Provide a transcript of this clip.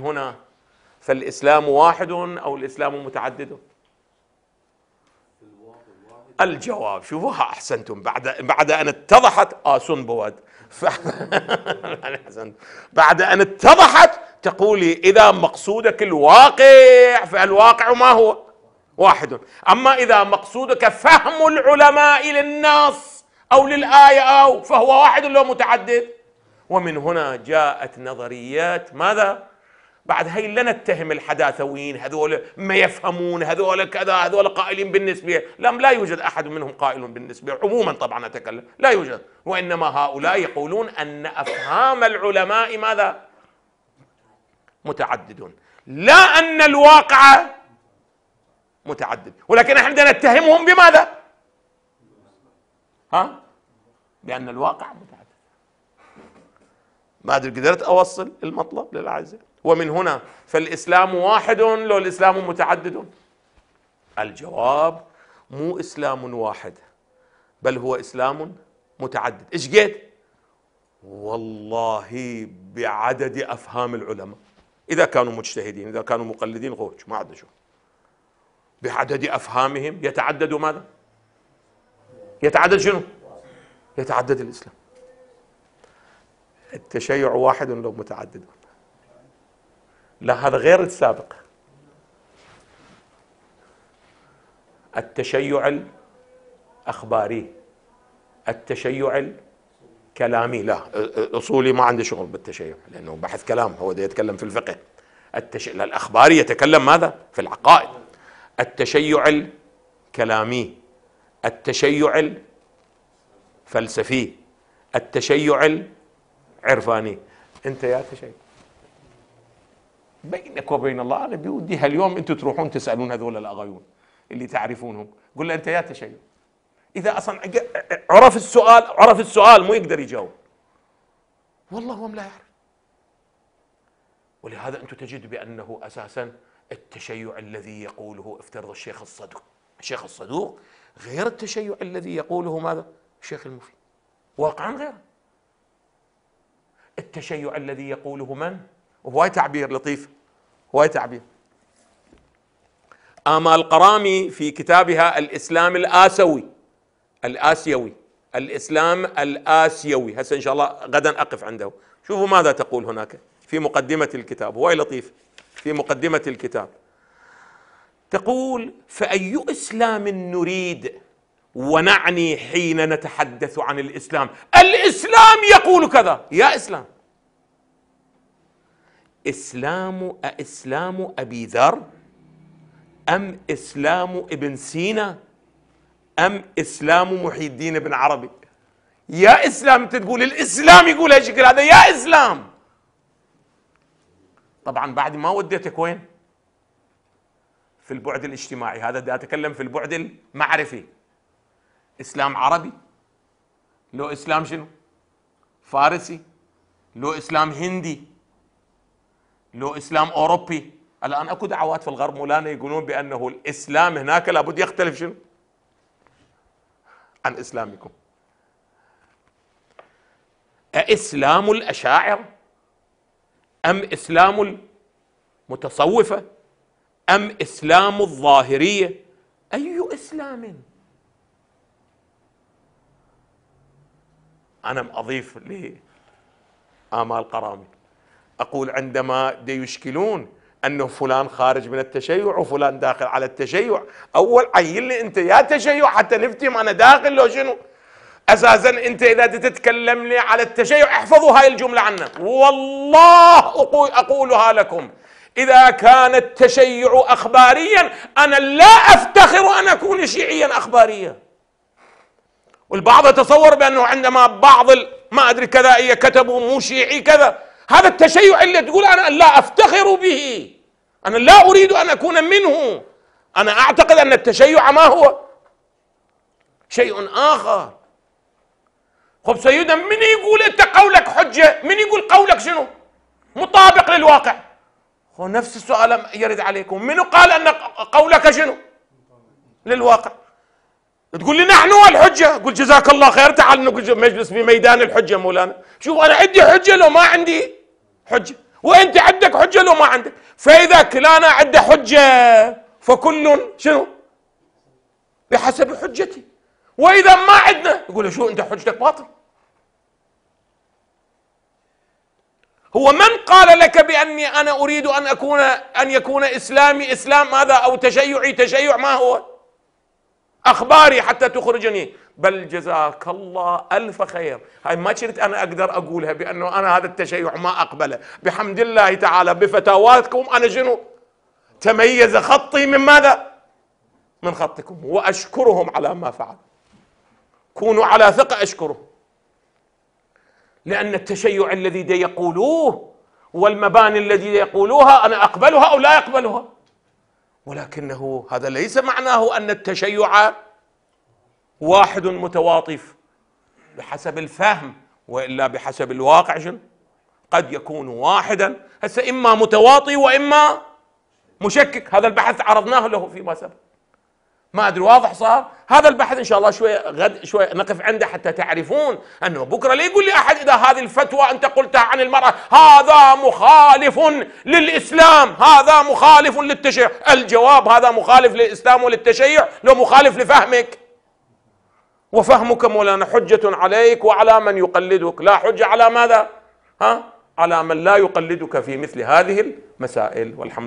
هنا فالإسلام واحد أو الإسلام متعدد الجواب شوفوها أحسنتم بعد بعد أن اتضحت آسون آه، بود يعني بعد أن اتضحت تقولي إذا مقصودك الواقع فالواقع ما هو واحد أما إذا مقصودك فهم العلماء للنص أو للآية أو فهو واحد لو متعدد ومن هنا جاءت نظريات ماذا بعد هي لا نتهم الحداثويين هذول ما يفهمون هذول كذا هذول قائلين بالنسبة لم لا يوجد أحد منهم قائل بالنسبة عموما طبعا أتكلم لا يوجد وإنما هؤلاء يقولون أن أفهام العلماء ماذا متعدد لا أن الواقع متعدد ولكن احنا نتهمهم بماذا ها لأن الواقع متعدد ما أدري قدرت أوصل المطلب للعزة ومن هنا فالاسلام واحد لو الاسلام متعدد الجواب مو اسلام واحد بل هو اسلام متعدد ايش قيد والله بعدد افهام العلماء اذا كانوا مجتهدين اذا كانوا مقلدين غوج ما عاد شو بعدد افهامهم يتعدد ماذا يتعدد شنو يتعدد الاسلام التشيع واحد لو متعدد لا هذا غير السابق التشيع الأخباري التشيع الكلامي لا أصولي ما عندي شغل بالتشيع لأنه بحث كلام هو ده يتكلم في الفقه التشيع الأخباري يتكلم ماذا في العقائد التشيع الكلامي التشيع الفلسفي التشيع العرفاني انت يا تشيع بينك وبين الله انا بيوديها اليوم انتم تروحون تسالون هذول الاغايون اللي تعرفونهم قل له انت يا تشيع اذا اصلا عرف السؤال عرف السؤال مو يقدر يجاوب والله هم لا يعرف ولهذا انتم تجد بانه اساسا التشيع الذي يقوله افترض الشيخ الصدوق الشيخ الصدوق غير التشيع الذي يقوله ماذا الشيخ المفيد واقعا غير التشيع الذي يقوله من وهو تعبير لطيف هواي تعبير آمال قرامي في كتابها الإسلام الآسوي الآسيوي الإسلام الآسيوي هسه إن شاء الله غدا أقف عنده شوفوا ماذا تقول هناك في مقدمة الكتاب هواي لطيف في مقدمة الكتاب تقول فأي إسلام نريد ونعني حين نتحدث عن الإسلام الإسلام يقول كذا يا إسلام اسلام أإسلام ابي ذر ام اسلام ابن سينا ام اسلام محي الدين بن عربي يا اسلام انت تقول الاسلام يقول هالشكل هذا يا اسلام طبعا بعد ما وديتك وين في البعد الاجتماعي هذا دا اتكلم في البعد المعرفي اسلام عربي لو اسلام شنو فارسي لو اسلام هندي له اسلام اوروبي الان اكو دعوات في الغرب مولانا يقولون بانه الاسلام هناك لابد يختلف شنو؟ عن اسلامكم. أإسلام الأشاعرة أم إسلام المتصوفة أم إسلام الظاهرية أي إسلام أنا أضيف لآمال قرامي أقول عندما يشكلون أنه فلان خارج من التشيع وفلان داخل على التشيع أول عين لي أنت يا تشيع حتى نفتهم أنا داخل لو شنو أساسا أنت إذا تتكلم لي على التشيع احفظوا هاي الجملة عنا والله أقول أقولها لكم إذا كان التشيع أخباريا أنا لا أفتخر أن أكون شيعيا أخباريا والبعض يتصور بأنه عندما بعض ما أدري كذا إيه، كتبوا مو شيعي كذا هذا التشيع اللي تقول أنا لا أفتخر به أنا لا أريد أن أكون منه أنا أعتقد أن التشيع ما هو شيء آخر خب سيدنا من يقول أنت قولك حجة من يقول قولك شنو مطابق للواقع هو نفس السؤال يرد عليكم من قال أن قولك شنو للواقع تقول لي نحن والحجة قل جزاك الله خير تعال نقول مجلس في ميدان الحجة مولانا شوف أنا عندي حجة لو ما عندي حجه وانت عندك حجه لو ما عندك فاذا كلانا عنده حجه فكل شنو بحسب حجتي واذا ما عندنا يقول شو انت حجتك باطل هو من قال لك باني انا اريد ان اكون ان يكون اسلامي اسلام ماذا او تشيعي تشيع ما هو اخباري حتى تخرجني بل جزاك الله الف خير هاي ما كنت انا اقدر اقولها بانه انا هذا التشيع ما اقبله بحمد الله تعالى بفتاواتكم انا شنو تميز خطي من ماذا من خطكم واشكرهم على ما فعل كونوا على ثقه اشكرهم لان التشيع الذي يقولوه والمباني الذي يقولوها انا اقبلها او لا اقبلها ولكنه هذا ليس معناه أن التشيع واحد متواطف بحسب الفهم وإلا بحسب الواقع قد يكون واحدا هسه إما متواطي وإما مشكك هذا البحث عرضناه له فيما سبق ما ادري واضح صار هذا البحث ان شاء الله شوي غد شوي نقف عنده حتى تعرفون انه بكره لا يقول لي احد اذا هذه الفتوى انت قلتها عن المراه هذا مخالف للاسلام هذا مخالف للتشيع الجواب هذا مخالف للاسلام وللتشيع لو مخالف لفهمك وفهمك مولانا حجة عليك وعلى من يقلدك لا حجة على ماذا ها على من لا يقلدك في مثل هذه المسائل والحمد